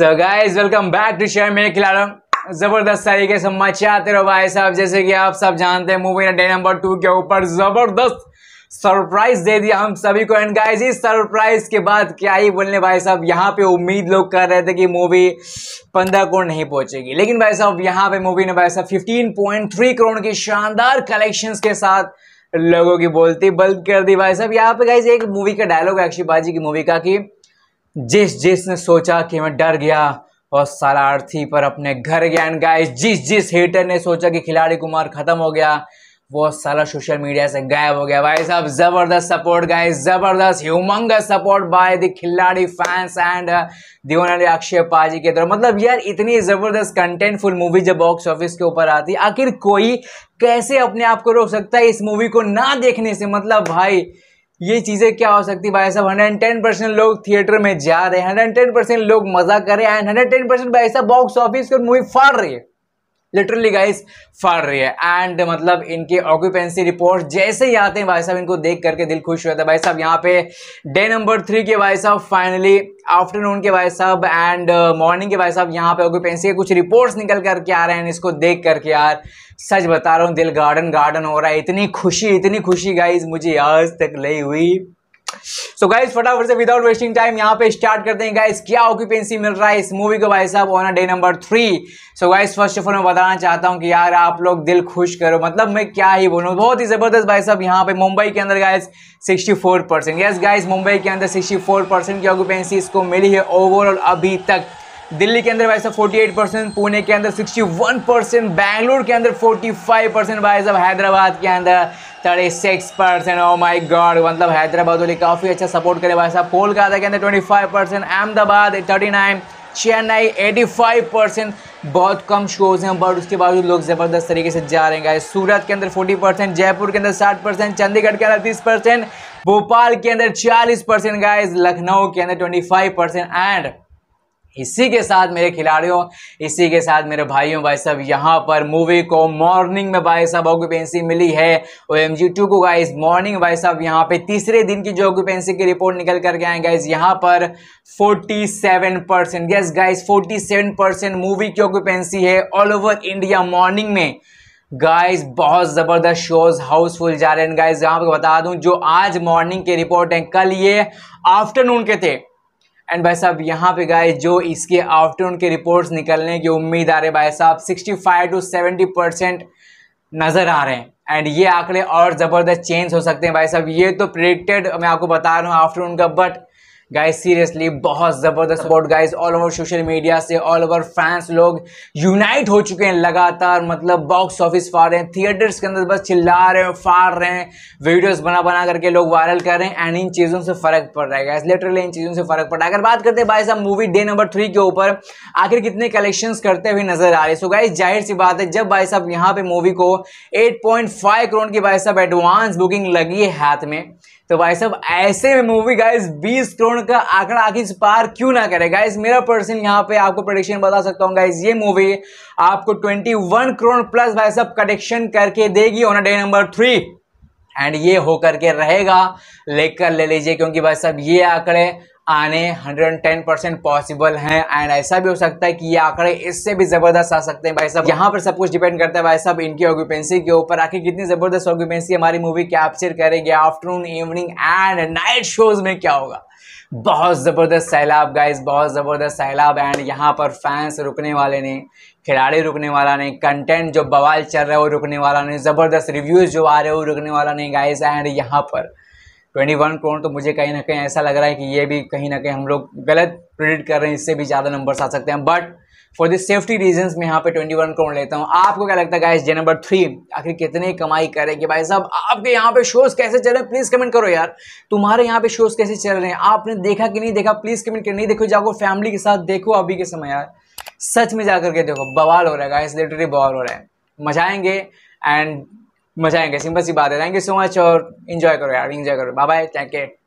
so guys welcome back to share मेरे खिलाड़ियों जबरदस्त तरीके से मचाते रहो भाई साहब जैसे कि आप सब जानते हैं मूवी ने डे नंबर टू के ऊपर जबरदस्त सरप्राइज दे दिया हम सभी को एंड गाइस इस सरप्राइज के बाद क्या ही बोलने भाई साहब यहाँ पे उम्मीद लोग कर रहे थे कि मूवी पंद्रह करोड़ नहीं पहुंचेगी लेकिन भाई साहब यहाँ पे मूवी ने भाई साहब फिफ्टीन पॉइंट थ्री करोड़ की शानदार कलेक्शंस के साथ लोगों की बोलती बंद कर दी भाई साहब यहाँ पे गाइस एक मूवी का डायलॉग है अक्षय बाजी की मूवी का की जिस जिस ने सोचा कि मैं डर गया और शरारती पर अपने घर गया एंड गाइस जिस जिस हेटर ने सोचा कि खिलाड़ी कुमार खत्म हो गया वो सारा सोशल मीडिया से गायब हो गया भाई साहब जबरदस्त सपोर्ट गाइस जबरदस्त ह्यूमंग सपोर्ट बाय द खिलाड़ी फैंस एंड दीवानली अक्षय पाजी के तरफ मतलब यार इतनी जबरदस्त कंटेंटफुल मूवी जब बॉक्स ऑफिस के ऊपर आती आखिर कोई कैसे अपने आप को रोक सकता है इस मूवी को ना देखने से मतलब भाई ये चीज़ें क्या हो सकती भाई साहब हंड्रेड टेन परसेंट लोग थिएटर में जा रहे हैं हंड्रेड टेन परसेंट लोग मजा कर रहे हैं एंड हंड्रेड टेन परसेंट भाई साहब बॉक्स ऑफिस पर मूवी फाड़ रही है लिटरली गाइस फाड़ रही है एंड मतलब इनके ऑक्यूपेंसी रिपोर्ट जैसे ही आते हैं भाई साहब इनको देख करके दिल खुश हुआ था भाई साहब यहाँ पे डे नंबर थ्री के भाई साहब फाइनली आफ्टरनून के भाई साहब एंड मॉर्निंग uh, के भाई साहब यहाँ पे ऑक्यूपेंसी के कुछ रिपोर्ट्स निकल करके आ रहे हैं इसको देख करके यार सच बता रहा हूँ दिल गार्डन गार्डन हो रहा है इतनी खुशी इतनी खुशी गाइज मुझे आज तक नहीं हुई सो गाइज फटाफट से विदाउट वेस्टिंग टाइम यहाँ पे स्टार्ट करते हैं गाइज क्या ऑक्यूपेंसी मिल रहा है इस मूवी को भाई साहब on day number three so guys first of all मैं बताना चाहता हूँ कि यार आप लोग दिल खुश करो मतलब मैं क्या ही बोलूँ बहुत ही जबरदस्त भाई साहब यहाँ पे मुंबई के अंदर guys 64 percent yes guys Mumbai के अंदर 64 परसेंट की ऑक्यूपेंसी इसको मिली है ओवरऑल अभी तक दिल्ली के अंदर भाई साहब फोर्टी एट परसेंट पुणे के अंदर सिक्सटी वन परसेंट बैंगलोर के अंदर फोर्टी फाइव परसेंट भाई साहब हैदराबाद के अंदर thirty six percent oh my god मतलब हैदराबाद वाली काफ़ी अच्छा सपोर्ट करे भाई साहब कोलकाता के अंदर twenty five percent Ahmedabad thirty nine Chennai eighty five percent बहुत कम शोज़ हैं बट उसके बावजूद लोग ज़बरदस्त तरीके से जा रहे हैं सूरत के अंदर फोर्टी परसेंट जयपुर के अंदर साठ परसेंट चंडीगढ़ के अंदर तीस परसेंट भोपाल के अंदर चालीस परसेंट गाइज लखनऊ के अंदर ट्वेंटी फाइव परसेंट एंड इसी के साथ मेरे खिलाड़ियों इसी के साथ मेरे भाइयों भाई सब यहाँ पर मूवी को मॉर्निंग में भाई साहब ऑक्यूपेंसी मिली है ओ एम जी टू को गाइज मॉर्निंग भाई साहब यहाँ पे तीसरे दिन की जो ऑक्यूपेंसी की रिपोर्ट निकल करके आए गाइज यहाँ पर 47 seven percent yes guys forty seven percent movie की ऑक्यूपेंसी है ऑल ओवर इंडिया मॉर्निंग में गाइज बहुत ज़बरदस्त शोज हाउसफुल जा रहे हैं गाइज यहाँ पे बता दूं जो आज मॉर्निंग के रिपोर्ट हैं कल ये आफ्टरनून के थे एंड भाई साहब यहाँ पे गाइस जो इसके आफ्टरनून के रिपोर्ट्स निकलने की उम्मीद आ रही भाई साहब 65 टू सेवेंटी परसेंट नज़र आ रहे हैं एंड ये आंकड़े और ज़बरदस्त चेंज हो सकते हैं भाई साहब ये तो प्रिडिक्टेड मैं आपको बता रहा हूँ आफ्टरनून का बट गाइस सीरियसली बहुत ज़बरदस्त support guys all over social media से ऑल ओवर फैंस लोग यूनाइट हो चुके हैं लगातार मतलब बॉक्स ऑफिस फाड़ रहे हैं थिएटर्स के अंदर बस चिल्ला रहे हैं फाड़ रहे हैं वीडियोस बना बना करके लोग वायरल कर रहे हैं एंड इन चीज़ों से फ़र्क पड़ रहा है गाइस लिटरली इन चीज़ों से फ़र्क पड़ रहा है अगर बात करते हैं भाई साहब मूवी डे नंबर थ्री के ऊपर आखिर कितने कलेक्शन करते हुए नज़र आ रहे सो गाइस जाहिर सी बात है जब भाई साहब यहाँ पे मूवी को फाइव करोड़ की भाई साहब एडवांस बुकिंग लगी है हाथ में तो भाई साहब ऐसे में मूवी गाइस 20 करोड़ का आंकड़ा आखिर पार क्यों ना करे गाइज मेरा पर्सन यहाँ पे आपको प्रोडिक्शन बता सकता हूँ गाइज ये मूवी आपको 21 करोड़ प्लस भाई सब कलेक्शन करके देगी on day number three and ये होकर के रहेगा लेकर ले लीजिए क्योंकि भाई साहब ये आंकड़े आने 110 परसेंट पॉसिबल है एंड ऐसा भी हो सकता है कि ये आंकड़े इससे भी जबरदस्त आ सकते हैं भाई साहब यहाँ पर सब कुछ डिपेंड करता है भाई साहब इनकी ऑक्यूपेंसी के ऊपर आखिर कितनी जबरदस्त ऑक्यूपेंसी हमारी मूवी कैप्चर करेगी afternoon evening and night shows में क्या होगा बहुत ज़बरदस्त सैलाब गाइज बहुत ज़बरदस्त सैलाब एंड यहाँ पर फैंस रुकने वाले ने खिलाड़ी रुकने वाला नहीं कंटेंट जो बवाल चल रहा है वो रुकने वाला नहीं ज़बरदस्त रिव्यूज़ जो आ रहे हैं वो रुकने वाला नहीं गाइज एंड यहाँ पर ट्वेंटी वन क्रोन तो मुझे कहीं ना कहीं ऐसा लग रहा है कि ये भी कहीं ना कहीं हम लोग गलत प्रिडिक्ट कर रहे हैं इससे भी ज़्यादा नंबर्स आ सकते हैं but for the safety reason मैं यहाँ पे वन करोड़ लेता हूँ आपको क्या लगता है गाइस जे नंबर थ्री आखिर कितनी कमाई कि भाई साहब आपके यहाँ पे शोज कैसे चल रहे हैं प्लीज़ कमेंट करो यार तुम्हारे यहाँ पे शोज कैसे चल रहे हैं आपने देखा कि नहीं देखा प्लीज़ कमेंट कर नहीं देखो जाओ फैमिली के साथ देखो अभी के समय यार सच में जा करके देखो बवाल हो रहा है गाइस लिटरली बवाल हो रहा है मजा आएंगे एंड मजा आएंगे सिंपल सी बात है थैंक यू सो मच और इन्जॉय करो यार इन्जॉय करो बाय बाय थैंक यू